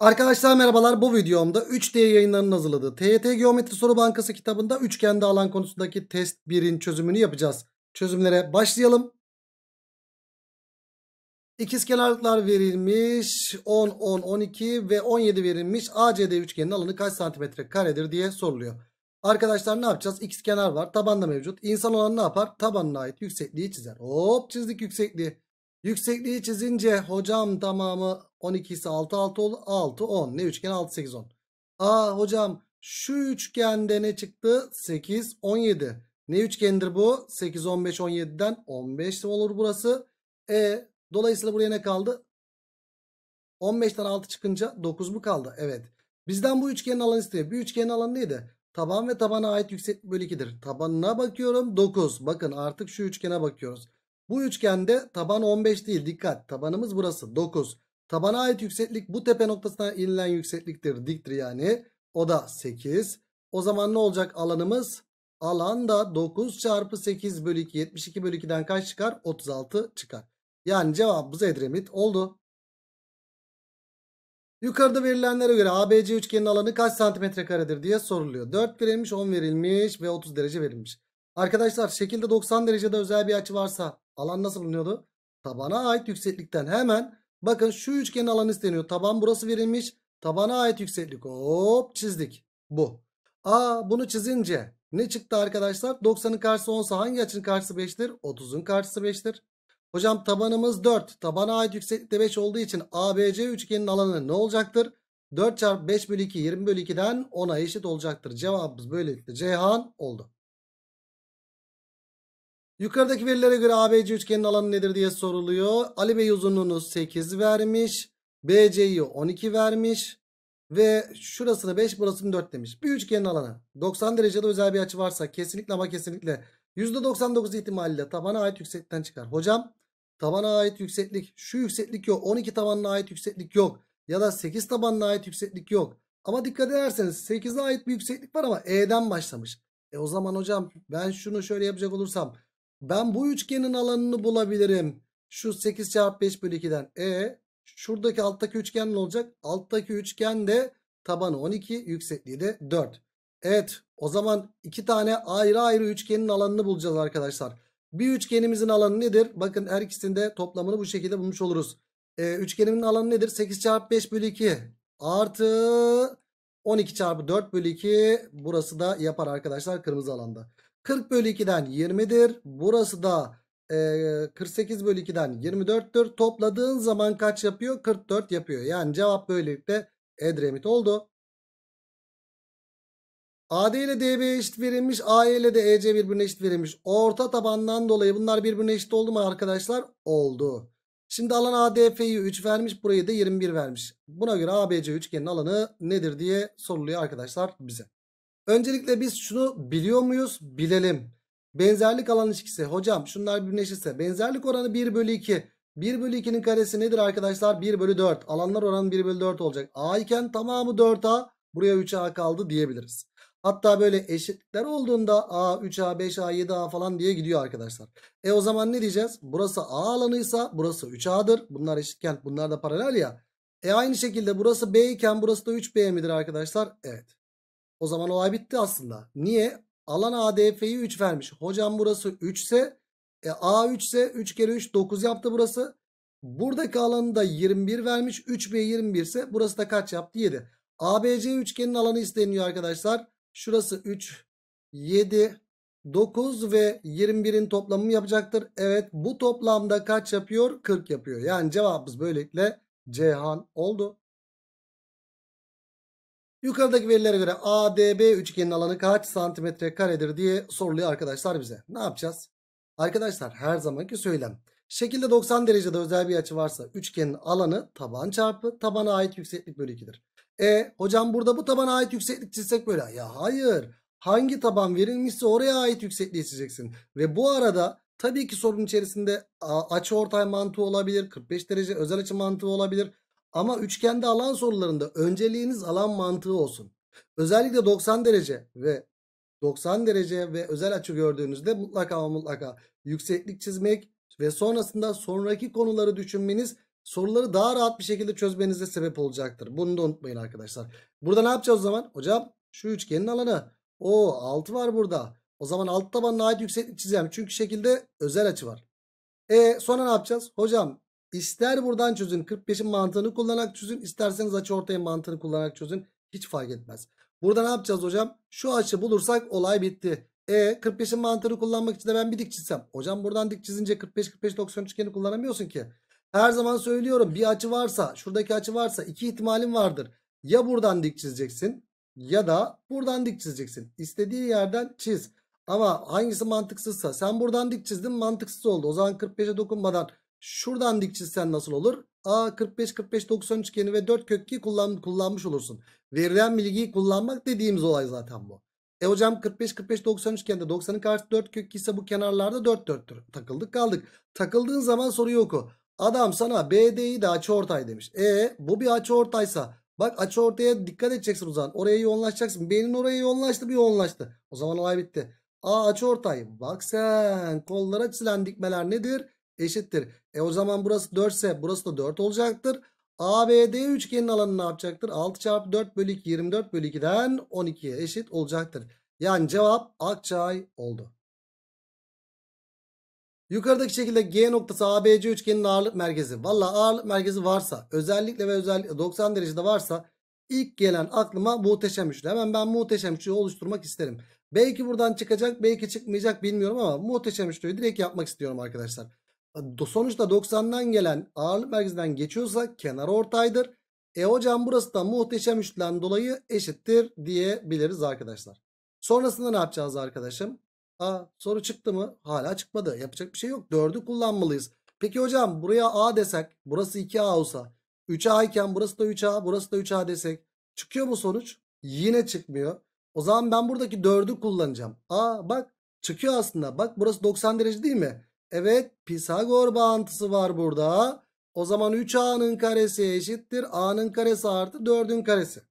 Arkadaşlar merhabalar bu videomda 3D yayınlarının hazırladığı TYT Geometri Soru Bankası kitabında üçgende alan konusundaki test 1'in çözümünü yapacağız. Çözümlere başlayalım. İkiz kenarlıklar verilmiş 10, 10, 12 ve 17 verilmiş ACD üçgenin alanı kaç santimetre karedir diye soruluyor. Arkadaşlar ne yapacağız? İkiz kenar var tabanda mevcut. İnsan olan ne yapar? Tabanına ait yüksekliği çizer. Hop çizdik yüksekliği. Yüksekliği çizince hocam tamamı 12 ise 6 6 6 10. Ne üçgen 6 8 10. Aa hocam şu üçgende ne çıktı? 8 17. Ne üçgendir bu? 8 15 17'den 15 olur burası. E dolayısıyla buraya ne kaldı? 15'ten 6 çıkınca 9 mu kaldı? Evet. Bizden bu üçgenin alanı istiyor. Bir üçgenin alanı neydi? Taban ve tabana ait yükseklik bölü 2'dir. Tabanına bakıyorum 9. Bakın artık şu üçgene bakıyoruz. Bu üçgende taban 15 değil dikkat tabanımız burası 9. Tabana ait yükseklik bu tepe noktasına inilen yüksekliktir diktir yani o da 8. O zaman ne olacak alanımız? Alan da 9 çarpı 8 bölü 2 72 bölü 2'den kaç çıkar? 36 çıkar. Yani cevabımız Edremit oldu. Yukarıda verilenlere göre ABC üçgenin alanı kaç santimetre karedir diye soruluyor. 4 verilmiş, 10 verilmiş ve 30 derece verilmiş. Arkadaşlar şekilde 90 derecede özel bir açı varsa Alan nasıl bulunuyordu? Tabana ait yükseklikten hemen bakın şu üçgenin alanı isteniyor. Taban burası verilmiş. Tabana ait yükseklik. Hop çizdik. Bu. Aa bunu çizince ne çıktı arkadaşlar? 90'ın karşısı 10 hangi açının karşısı 5'tir? 30'un karşısı 5'tir. Hocam tabanımız 4. Tabana ait yükseklik de 5 olduğu için ABC üçgenin alanı ne olacaktır? 4 çarpı 5 bölü 2 20 bölü 2'den 10'a eşit olacaktır. Cevabımız böylelikle Ceyhan oldu. Yukarıdaki verilere göre ABC üçgenin alanı nedir diye soruluyor. Ali Bey uzunluğunu 8 vermiş. BC'yi 12 vermiş. Ve şurasını 5 burasını 4 demiş. Bir üçgenin alanı 90 derecede özel bir açı varsa kesinlikle ama kesinlikle %99 ihtimalle tabana ait yükseklikten çıkar. Hocam tabana ait yükseklik şu yükseklik yok. 12 tabanına ait yükseklik yok. Ya da 8 tabanına ait yükseklik yok. Ama dikkat ederseniz 8'e ait bir yükseklik var ama E'den başlamış. E o zaman hocam ben şunu şöyle yapacak olursam ben bu üçgenin alanını bulabilirim. Şu 8 çarpı 5 bölü 2'den. E şuradaki alttaki üçgen ne olacak? Alttaki üçgen de tabanı 12 yüksekliği de 4. Evet o zaman iki tane ayrı ayrı üçgenin alanını bulacağız arkadaşlar. Bir üçgenimizin alanı nedir? Bakın her ikisinde toplamını bu şekilde bulmuş oluruz. Ee, üçgenimin alanı nedir? 8 çarpı 5 bölü 2 artı 12 çarpı 4 bölü 2 burası da yapar arkadaşlar kırmızı alanda. 40 bölü 2'den 20'dir. Burası da e, 48 bölü 2'den 24'tür. Topladığın zaman kaç yapıyor? 44 yapıyor. Yani cevap böylelikle Edremit oldu. AD ile DB eşit verilmiş. AE ile de EC birbirine eşit verilmiş. Orta tabandan dolayı bunlar birbirine eşit oldu mu arkadaşlar? Oldu. Şimdi alan ADF'yi 3 vermiş. Burayı da 21 vermiş. Buna göre ABC üçgenin alanı nedir diye soruluyor arkadaşlar bize. Öncelikle biz şunu biliyor muyuz? Bilelim. Benzerlik alan ilişkisi. Hocam şunlar birleşirse benzerlik oranı 1 bölü 2. 1 bölü 2'nin karesi nedir arkadaşlar? 1 bölü 4. Alanlar oranı 1 bölü 4 olacak. A iken tamamı 4A. Buraya 3A kaldı diyebiliriz. Hatta böyle eşitler olduğunda A, 3A, 5A, 7A falan diye gidiyor arkadaşlar. E o zaman ne diyeceğiz? Burası A alanıysa burası 3A'dır. Bunlar eşitken bunlar da paralel ya. E aynı şekilde burası B iken burası da 3B midir arkadaşlar? Evet. O zaman olay bitti aslında. Niye? Alan ADF'yi 3 vermiş. Hocam burası 3 ise e, A 3 ise 3 kere 3 9 yaptı burası. Buradaki alanı da 21 vermiş. 3B 21 ise burası da kaç yaptı? 7. ABC üçgenin alanı isteniyor arkadaşlar. Şurası 3, 7, 9 ve 21'in toplamını yapacaktır. Evet bu toplamda kaç yapıyor? 40 yapıyor. Yani cevabımız böylelikle Cihan oldu. Yukarıdaki verilere göre ADB üçgenin alanı kaç santimetre karedir diye soruluyor arkadaşlar bize. Ne yapacağız? Arkadaşlar her zamanki söylem. Şekilde 90 derecede özel bir açı varsa üçgenin alanı taban çarpı tabana ait yükseklik bölü 2'dir. E hocam burada bu tabana ait yükseklik çizsek böyle. Ya hayır. Hangi taban verilmişse oraya ait yüksekliği çizeceksin. Ve bu arada tabii ki sorunun içerisinde açı ortay mantığı olabilir. 45 derece özel açı mantığı olabilir. Ama üçgende alan sorularında önceliğiniz alan mantığı olsun. Özellikle 90 derece ve 90 derece ve özel açı gördüğünüzde mutlaka mutlaka yükseklik çizmek ve sonrasında sonraki konuları düşünmeniz soruları daha rahat bir şekilde çözmenize sebep olacaktır. Bunu da unutmayın arkadaşlar. Burada ne yapacağız o zaman? Hocam şu üçgenin alanı. O 6 var burada. O zaman alt tabanına ait yükseklik çizeceğim. Çünkü şekilde özel açı var. E sonra ne yapacağız? Hocam İster buradan çözün 45'in mantığını kullanarak çözün isterseniz açı ortaya mantığını kullanarak çözün hiç fark etmez. Burada ne yapacağız hocam? Şu açı bulursak olay bitti. E 45'in mantığını kullanmak için de ben bir dik çizsem. Hocam buradan dik çizince 45 45 90 üçgeni kullanamıyorsun ki. Her zaman söylüyorum bir açı varsa şuradaki açı varsa iki ihtimalin vardır. Ya buradan dik çizeceksin ya da buradan dik çizeceksin. İstediği yerden çiz. Ama hangisi mantıksızsa sen buradan dik çizdin mantıksız oldu. O zaman 45'e dokunmadan Şuradan dik çizsen nasıl olur? A 45 45 90 üçgeni ve 4 kök 2 kullan, kullanmış olursun. Verilen bilgiyi kullanmak dediğimiz olay zaten bu. E hocam 45 45 90 üçgende 90'ın karşısı 4 kök ise bu kenarlarda 4 4'tür. Takıldık kaldık. Takıldığın zaman soruyu oku. Adam sana BD'yi de açıortay demiş. E bu bir açıortaysa bak açıortaya dikkat edeceksin o zaman. Oraya yoğunlaşacaksın. Beynin oraya yoğunlaştı bir yoğunlaştı. O zaman olay bitti. A açıortay. Bak sen kollara çizilen dikmeler nedir? eşittir. E o zaman burası 4 ise burası da 4 olacaktır. ABD üçgenin alanı ne yapacaktır? 6 çarpı 4 bölü 2 24 bölü 2'den 12'ye eşit olacaktır. Yani cevap Akçay oldu. Yukarıdaki şekilde G noktası ABC üçgenin ağırlık merkezi. Valla ağırlık merkezi varsa özellikle ve özellikle 90 derecede varsa ilk gelen aklıma muhteşem üçlü. Hemen ben muhteşem üçlüyü oluşturmak isterim. Belki buradan çıkacak belki çıkmayacak bilmiyorum ama muhteşem üçlüyü direkt yapmak istiyorum arkadaşlar sonuçta 90'dan gelen ağırlık merkezinden geçiyorsa kenar ortaydır. E hocam burası da muhteşem üçlüden dolayı eşittir diyebiliriz arkadaşlar. Sonrasında ne yapacağız arkadaşım? Aa, soru çıktı mı? Hala çıkmadı. Yapacak bir şey yok. 4'ü kullanmalıyız. Peki hocam buraya A desek burası 2A olsa 3A iken burası da 3A burası da 3A desek çıkıyor mu sonuç? Yine çıkmıyor. O zaman ben buradaki 4'ü kullanacağım. Aa bak çıkıyor aslında. Bak burası 90 derece değil mi? Evet Pisagor bağıntısı var burada. O zaman 3a'nın karesi eşittir. a'nın karesi artı 4'ün karesi.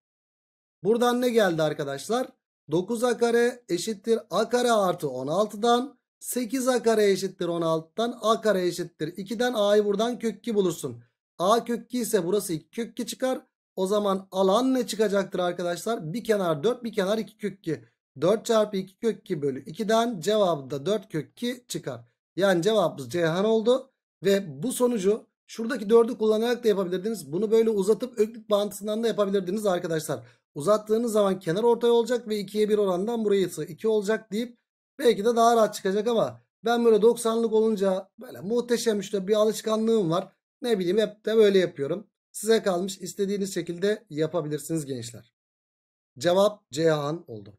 Buradan ne geldi arkadaşlar? 9a kare eşittir a kare artı 16'dan. 8a kare eşittir 16'dan. a kare eşittir 2'den. a'yı buradan kök 2 bulursun. a kök 2 ise burası 2 kök 2 çıkar. O zaman alan ne çıkacaktır arkadaşlar? Bir kenar 4 bir kenar 2 kök 2. 4 çarpı 2 kök 2 bölü 2'den cevabı da 4 kök 2 çıkar. Yani cevabımız Ceyhan oldu. Ve bu sonucu şuradaki 4'ü kullanarak da yapabilirdiniz. Bunu böyle uzatıp öklük bağıntısından da yapabilirdiniz arkadaşlar. Uzattığınız zaman kenar ortaya olacak ve 2'ye 1 orandan burayı 2 olacak deyip belki de daha rahat çıkacak ama ben böyle 90'lık olunca böyle muhteşem işte bir alışkanlığım var. Ne bileyim hep de böyle yapıyorum. Size kalmış istediğiniz şekilde yapabilirsiniz gençler. Cevap Ceyhan oldu.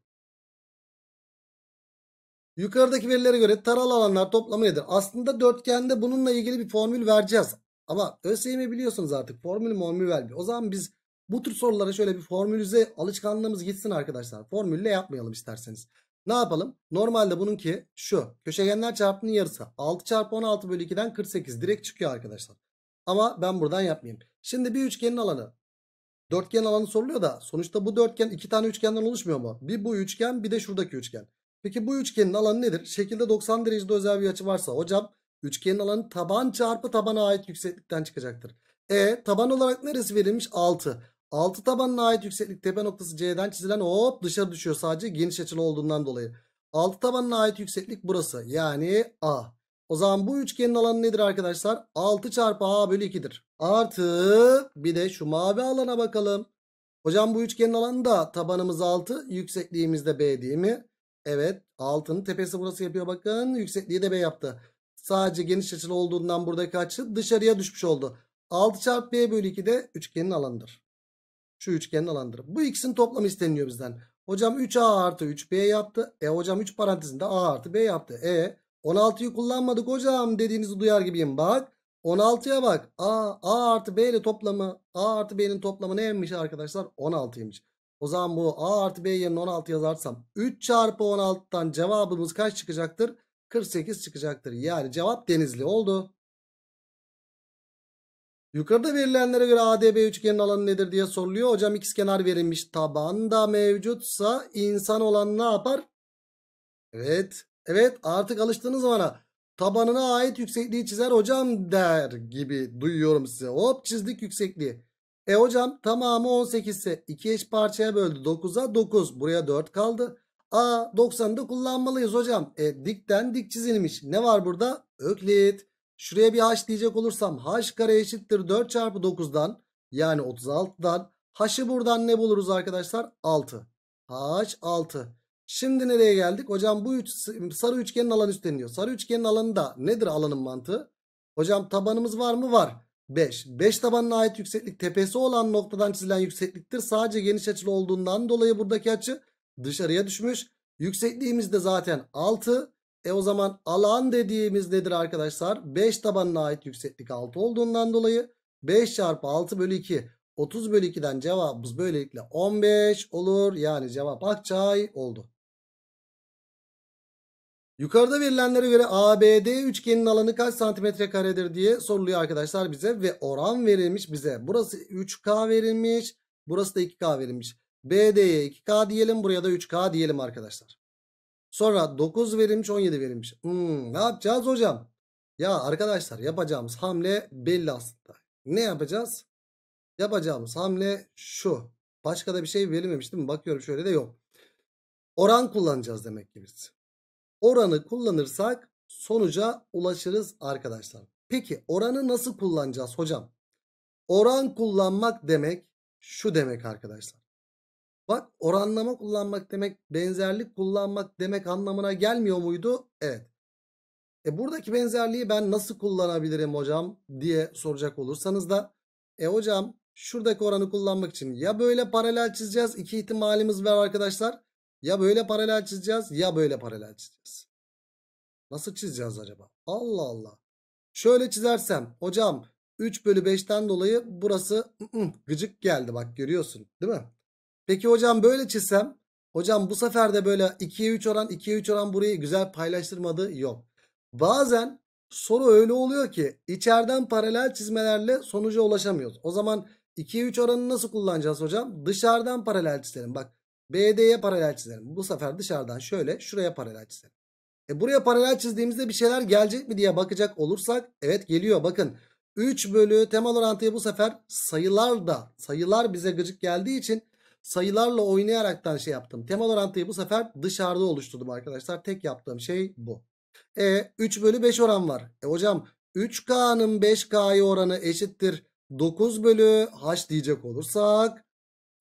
Yukarıdaki verilere göre taralı alanlar toplamı nedir? Aslında dörtgende bununla ilgili bir formül vereceğiz. Ama ÖSYM biliyorsunuz artık formül formül vermiyor. O zaman biz bu tür sorulara şöyle bir formülüze alışkanlığımız gitsin arkadaşlar. Formülle yapmayalım isterseniz. Ne yapalım? Normalde bununki şu. Köşegenler çarpımının yarısı. 6 çarpı 16 bölü 2'den 48. Direkt çıkıyor arkadaşlar. Ama ben buradan yapmayayım. Şimdi bir üçgenin alanı. Dörtgen alanı soruluyor da sonuçta bu dörtgen iki tane üçgenden oluşmuyor mu? Bir bu üçgen bir de şuradaki üçgen. Peki bu üçgenin alanı nedir? Şekilde 90 derecede özel bir açı varsa hocam üçgenin alanı taban çarpı tabana ait yükseklikten çıkacaktır. E taban olarak neresi verilmiş? 6. 6 tabanına ait yükseklik tepe noktası C'den çizilen hop dışarı düşüyor sadece geniş açılı olduğundan dolayı. 6 tabanına ait yükseklik burası yani A. O zaman bu üçgenin alanı nedir arkadaşlar? 6 çarpı A bölü 2'dir. Artı bir de şu mavi alana bakalım. Hocam bu üçgenin alanı da tabanımız 6 yüksekliğimiz de B değil mi? Evet. Altının tepesi burası yapıyor bakın. Yüksekliği de B yaptı. Sadece geniş açılı olduğundan burada kaçtı, dışarıya düşmüş oldu. 6 çarpı B bölü 2 de üçgenin alanıdır. Şu üçgenin alanıdır. Bu ikisinin toplamı isteniyor bizden. Hocam 3A artı 3B yaptı. E hocam 3 parantezinde A artı B yaptı. E 16'yı kullanmadık hocam dediğinizi duyar gibiyim. Bak 16'ya bak. A, A artı B ile toplamı A artı B'nin toplamı neymiş arkadaşlar? 16'ymış. O zaman bu A artı B yerine 16 yazarsam 3 çarpı 16'dan cevabımız kaç çıkacaktır? 48 çıkacaktır. Yani cevap denizli oldu. Yukarıda verilenlere göre ADB üçgenin alanı nedir diye soruluyor. Hocam x kenar verilmiş tabanda mevcutsa insan olan ne yapar? Evet. Evet artık alıştığınız zamana tabanına ait yüksekliği çizer hocam der gibi duyuyorum size. Hop çizdik yüksekliği. E hocam tamamı 18 ise 2 eş parçaya böldü 9'a 9. Buraya 4 kaldı. A 90'ı da kullanmalıyız hocam. E dikten dik çizilmiş. Ne var burada? Öklit. Şuraya bir h diyecek olursam h kare eşittir 4 çarpı 9'dan yani 36'dan. H'ı buradan ne buluruz arkadaşlar? 6. H 6. Şimdi nereye geldik? Hocam bu üç, sarı üçgenin alanı üstleniyor. Sarı üçgenin alanı da nedir alanın mantığı? Hocam tabanımız var mı? Var. 5. 5 tabanına ait yükseklik tepesi olan noktadan çizilen yüksekliktir. Sadece geniş açılı olduğundan dolayı buradaki açı dışarıya düşmüş. Yüksekliğimiz de zaten 6. E o zaman alan dediğimiz nedir arkadaşlar? 5 tabanına ait yükseklik 6 olduğundan dolayı 5 çarpı 6 bölü 2. 30 bölü 2'den cevabımız böylelikle 15 olur. Yani cevap Akçay oldu. Yukarıda verilenlere göre ABD üçgenin alanı kaç santimetre karedir diye soruluyor arkadaşlar bize ve oran verilmiş bize. Burası 3K verilmiş, burası da 2K verilmiş. BD'ye 2K diyelim, buraya da 3K diyelim arkadaşlar. Sonra 9 verilmiş, 17 verilmiş. Hmm, ne yapacağız hocam? Ya arkadaşlar yapacağımız hamle belli aslında. Ne yapacağız? Yapacağımız hamle şu. Başka da bir şey verilmemiş değil mi? Bakıyorum şöyle de yok. Oran kullanacağız demek ki biz oranı kullanırsak sonuca ulaşırız arkadaşlar. Peki oranı nasıl kullanacağız hocam? Oran kullanmak demek şu demek arkadaşlar. Bak oranlama kullanmak demek benzerlik kullanmak demek anlamına gelmiyor muydu? Evet. E buradaki benzerliği ben nasıl kullanabilirim hocam diye soracak olursanız da e hocam şuradaki oranı kullanmak için ya böyle paralel çizeceğiz. iki ihtimalimiz var arkadaşlar. Ya böyle paralel çizeceğiz ya böyle paralel çizeceğiz. Nasıl çizeceğiz acaba? Allah Allah. Şöyle çizersem hocam 3 bölü 5'ten dolayı burası ı-ı gıcık geldi bak görüyorsun değil mi? Peki hocam böyle çizsem hocam bu sefer de böyle 2'ye 3 oran 2'ye 3 oran burayı güzel paylaştırmadı yok. Bazen soru öyle oluyor ki içeriden paralel çizmelerle sonuca ulaşamıyoruz. O zaman 2'ye 3 oranı nasıl kullanacağız hocam? Dışarıdan paralel çizelim. Bak BD'ye paralel çizelim. Bu sefer dışarıdan şöyle şuraya paralel çizelim. E buraya paralel çizdiğimizde bir şeyler gelecek mi diye bakacak olursak evet geliyor bakın. 3 bölü temel orantıya bu sefer sayılar da sayılar bize gıcık geldiği için sayılarla oynayaraktan şey yaptım. Temel orantıyı bu sefer dışarıda oluşturdum arkadaşlar. Tek yaptığım şey bu. E 3 bölü 5 oran var. E hocam 3K'nın 5K'ya oranı eşittir 9 bölü H diyecek olursak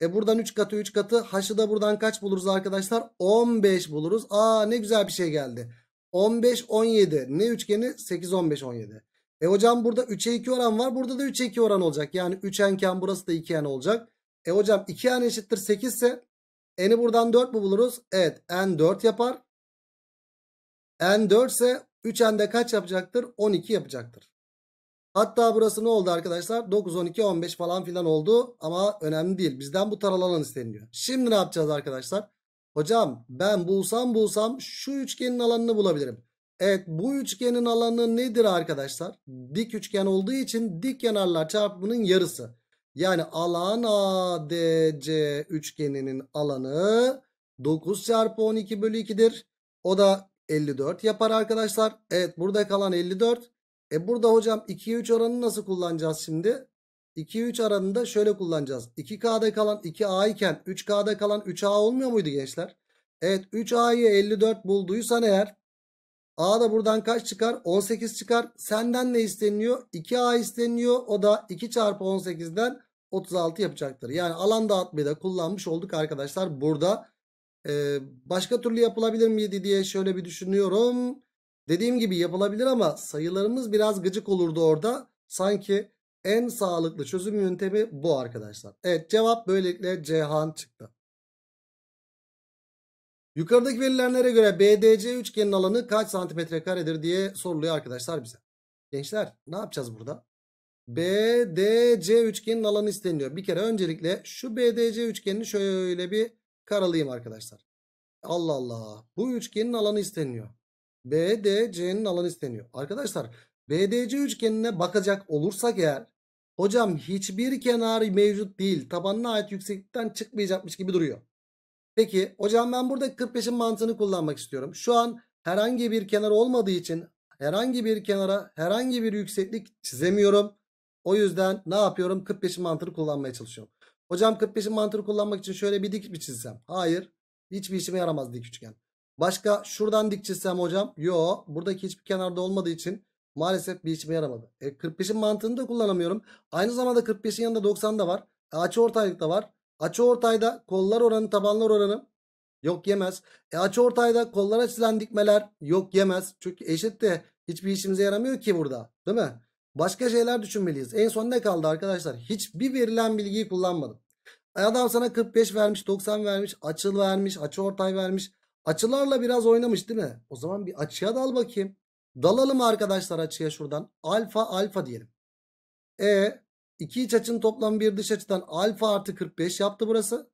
e buradan 3 katı 3 katı. H'ı da buradan kaç buluruz arkadaşlar? 15 buluruz. Aa ne güzel bir şey geldi. 15 17. Ne üçgeni? 8 15 17. E hocam burada 3'e 2 oran var. Burada da 3'e 2 oran olacak. Yani 3 enken burası da 2 en olacak. E hocam 2 en eşittir 8 ise n'i buradan 4 mu buluruz? Evet n 4 yapar. n 4 ise 3n'de kaç yapacaktır? 12 yapacaktır. Hatta burası ne oldu arkadaşlar? 9, 12, 15 falan filan oldu. Ama önemli değil. Bizden bu taralanan isteniliyor. Şimdi ne yapacağız arkadaşlar? Hocam ben bulsam bulsam şu üçgenin alanını bulabilirim. Evet bu üçgenin alanı nedir arkadaşlar? Dik üçgen olduğu için dik kenarlar çarpımının yarısı. Yani alan ADC üçgeninin alanı 9 çarpı 12 bölü 2'dir. O da 54 yapar arkadaşlar. Evet burada kalan 54. E burada hocam 2'ye 3 oranını nasıl kullanacağız şimdi? 2'ye 3 oranını da şöyle kullanacağız. 2K'da kalan 2A iken 3K'da kalan 3A olmuyor muydu gençler? Evet 3A'yı 54 bulduysan eğer A da buradan kaç çıkar? 18 çıkar. Senden ne isteniyor? 2A isteniyor. O da 2 çarpı 18'den 36 yapacaktır. Yani alan dağıtmayı da kullanmış olduk arkadaşlar. Burada ee, başka türlü yapılabilir miydi diye şöyle bir düşünüyorum. Dediğim gibi yapılabilir ama sayılarımız biraz gıcık olurdu orada. Sanki en sağlıklı çözüm yöntemi bu arkadaşlar. Evet cevap böylelikle Cihan çıktı. Yukarıdaki verilenlere göre BDC üçgenin alanı kaç santimetre karedir diye soruluyor arkadaşlar bize. Gençler ne yapacağız burada? BDC üçgenin alanı isteniyor. Bir kere öncelikle şu BDC üçgenini şöyle bir karalayayım arkadaşlar. Allah Allah bu üçgenin alanı isteniyor. BDC'nin alanı isteniyor. Arkadaşlar BDC üçgenine bakacak olursak eğer hocam hiçbir kenar mevcut değil. Tabanına ait yükseklikten çıkmayacakmış gibi duruyor. Peki hocam ben burada 45'in mantığını kullanmak istiyorum. Şu an herhangi bir kenar olmadığı için herhangi bir kenara herhangi bir yükseklik çizemiyorum. O yüzden ne yapıyorum? 45'in mantığını kullanmaya çalışıyorum. Hocam 45'in mantığını kullanmak için şöyle bir dik mi çizsem? Hayır. Hiçbir işime yaramaz dik üçgen. Başka şuradan dik hocam. yok. buradaki hiçbir kenarda olmadığı için maalesef bir içime yaramadı. E, 45'in mantığını da kullanamıyorum. Aynı zamanda 45'in yanında 90 da var. E, açı ortaylık da var. Açı ortayda kollar oranı tabanlar oranı yok yemez. E, açı ortayda kollara çizilen dikmeler yok yemez. Çünkü eşit de hiçbir işimize yaramıyor ki burada değil mi? Başka şeyler düşünmeliyiz. En son ne kaldı arkadaşlar? Hiçbir verilen bilgiyi kullanmadım. Adam sana 45 vermiş, 90 vermiş, açıl vermiş, açı ortay vermiş. Açılarla biraz oynamış değil mi? O zaman bir açıya dal bakayım. Dalalım arkadaşlar açıya şuradan. Alfa alfa diyelim. E iki iç açının toplam bir dış açıdan alfa artı 45 yaptı burası.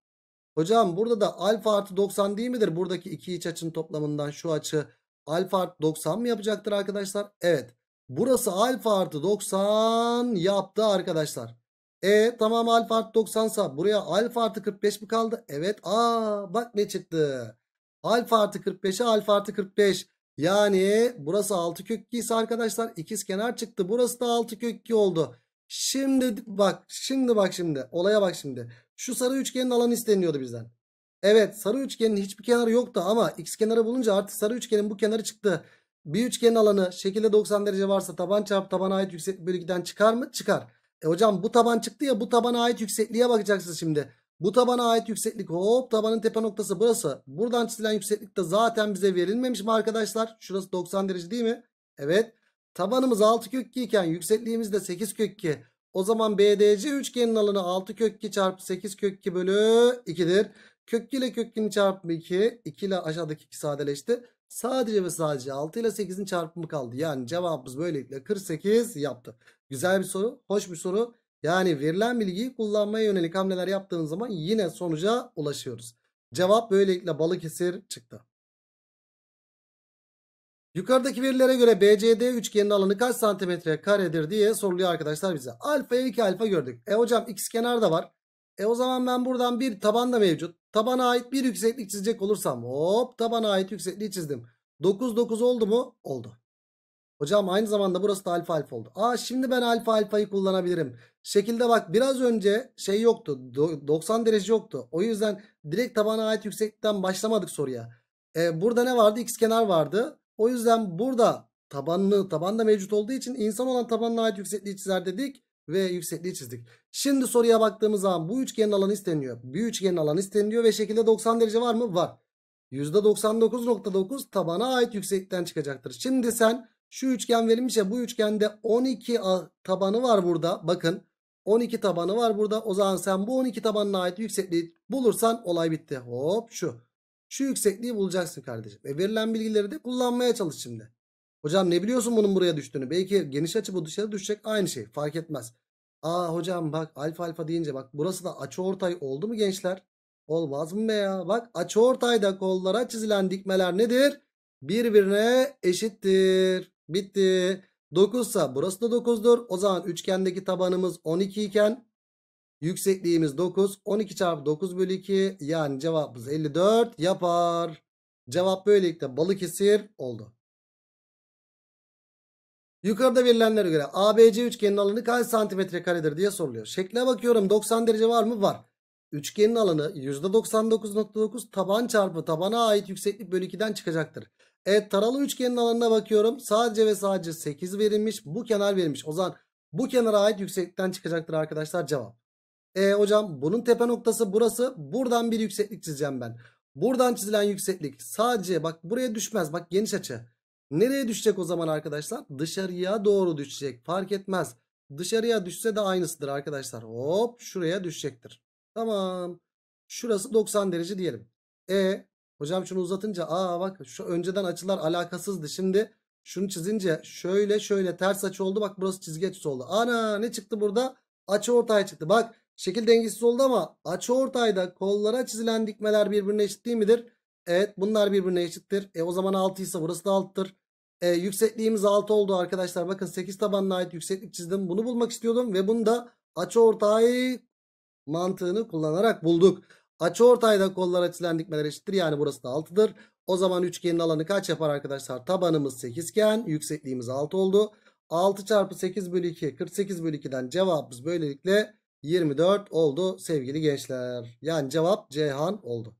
Hocam burada da alfa artı 90 değil midir? Buradaki iki iç açının toplamından şu açı alfa artı 90 mı yapacaktır arkadaşlar? Evet. Burası alfa artı 90 yaptı arkadaşlar. E tamam alfa artı 90 sa buraya alfa artı 45 mi kaldı? Evet. Aa bak ne çıktı. Alfa artı 45'e alfa artı 45. Yani burası 6 kök 2 ise arkadaşlar ikiz kenar çıktı. Burası da 6 kök 2 oldu. Şimdi bak şimdi bak şimdi olaya bak şimdi. Şu sarı üçgenin alanı isteniyordu bizden. Evet sarı üçgenin hiçbir kenarı yoktu ama x kenarı bulunca artık sarı üçgenin bu kenarı çıktı. Bir üçgenin alanı şekilde 90 derece varsa taban çarpı tabana ait yüksek bölgeden çıkar mı? Çıkar. E hocam bu taban çıktı ya bu tabana ait yüksekliğe bakacaksınız şimdi. Bu tabana ait yükseklik hop tabanın tepe noktası burası. Buradan çizilen yükseklik de zaten bize verilmemiş mi arkadaşlar? Şurası 90 derece değil mi? Evet. Tabanımız 6 kök 2 iken yüksekliğimiz de 8 kök 2. O zaman BDC üçgenin alanı 6 kök 2 çarpı 8 kök 2 bölü 2'dir. Kök 2 ile kök 2'nin çarpımı 2. 2 ile aşağıdaki 2 sadeleşti. Sadece ve sadece 6 ile 8'in çarpımı kaldı. Yani cevabımız böylelikle 48 yaptı. Güzel bir soru. Hoş bir soru. Yani verilen bilgiyi kullanmaya yönelik hamleler yaptığınız zaman yine sonuca ulaşıyoruz. Cevap böylelikle Balıkesir çıktı. Yukarıdaki verilere göre BCD üçgenin alanı kaç santimetre karedir diye soruluyor arkadaşlar bize. Alfa 2 alfa gördük. E hocam x kenar da var. E o zaman ben buradan bir taban da mevcut. Tabana ait bir yükseklik çizecek olursam hop tabana ait yüksekliği çizdim. 9 9 oldu mu? Oldu. Hocam aynı zamanda burası da alfa alfa oldu. Aa şimdi ben alfa alfayı kullanabilirim. Şekilde bak biraz önce şey yoktu. 90 derece yoktu. O yüzden direkt tabana ait yükseklikten başlamadık soruya. Ee, burada ne vardı? X kenar vardı. O yüzden burada tabanlı tabanda mevcut olduğu için insan olan tabanına ait yüksekliği çizer dedik ve yüksekliği çizdik. Şimdi soruya baktığımız zaman bu üçgenin alanı isteniyor. Bu üçgenin alanı isteniyor ve şekilde 90 derece var mı? Var. %99.9 tabana ait yükseklikten çıkacaktır. Şimdi sen şu üçgen verilmiş ya bu üçgende 12 tabanı var burada. Bakın 12 tabanı var burada. O zaman sen bu 12 tabanına ait yüksekliği bulursan olay bitti. Hop şu. Şu yüksekliği bulacaksın kardeşim. E verilen bilgileri de kullanmaya çalış şimdi. Hocam ne biliyorsun bunun buraya düştüğünü? Belki geniş açı bu dışarı düşecek aynı şey fark etmez. Aa hocam bak alfa alfa deyince bak burası da açı ortay oldu mu gençler? Olmaz mı be ya? Bak açı ortayda kollara çizilen dikmeler nedir? Birbirine eşittir. Bitti. 9 ise burası da 9'dur. O zaman üçgendeki tabanımız 12 iken yüksekliğimiz 9. 12 çarpı 9 bölü 2 yani cevabımız 54 yapar. Cevap böylelikle Balıkesir oldu. Yukarıda verilenlere göre ABC üçgenin alanı kaç santimetre karedir diye soruluyor. Şekle bakıyorum 90 derece var mı? Var. Üçgenin alanı %99.9 taban çarpı tabana ait yükseklik bölü 2'den çıkacaktır. Evet taralı üçgenin alanına bakıyorum. Sadece ve sadece 8 verilmiş. Bu kenar verilmiş. O zaman bu kenara ait yükseklikten çıkacaktır arkadaşlar cevap. E hocam bunun tepe noktası burası. Buradan bir yükseklik çizeceğim ben. Buradan çizilen yükseklik sadece bak buraya düşmez. Bak geniş açı. Nereye düşecek o zaman arkadaşlar? Dışarıya doğru düşecek. Fark etmez. Dışarıya düşse de aynısıdır arkadaşlar. Hop şuraya düşecektir. Tamam. Şurası 90 derece diyelim. E Hocam şunu uzatınca aa bak şu önceden açılar alakasızdı. Şimdi şunu çizince şöyle şöyle ters açı oldu. Bak burası çizgi açısı oldu. Ana ne çıktı burada? Açı ortaya çıktı. Bak şekil dengesiz oldu ama açı ortayda kollara çizilen dikmeler birbirine eşit değil midir? Evet bunlar birbirine eşittir. E o zaman 6 ise burası da 6'tır. E, yüksekliğimiz 6 oldu arkadaşlar. Bakın 8 tabanına ait yükseklik çizdim. Bunu bulmak istiyordum ve bunu da açı ortay mantığını kullanarak bulduk. Açı ortayda kollar açılan dikmeler eşittir. Yani burası da 6'dır. O zaman üçgenin alanı kaç yapar arkadaşlar? Tabanımız 8 iken yüksekliğimiz 6 oldu. 6 çarpı 8 bölü 2 48 bölü 2'den cevabımız böylelikle 24 oldu sevgili gençler. Yani cevap Ceyhan oldu.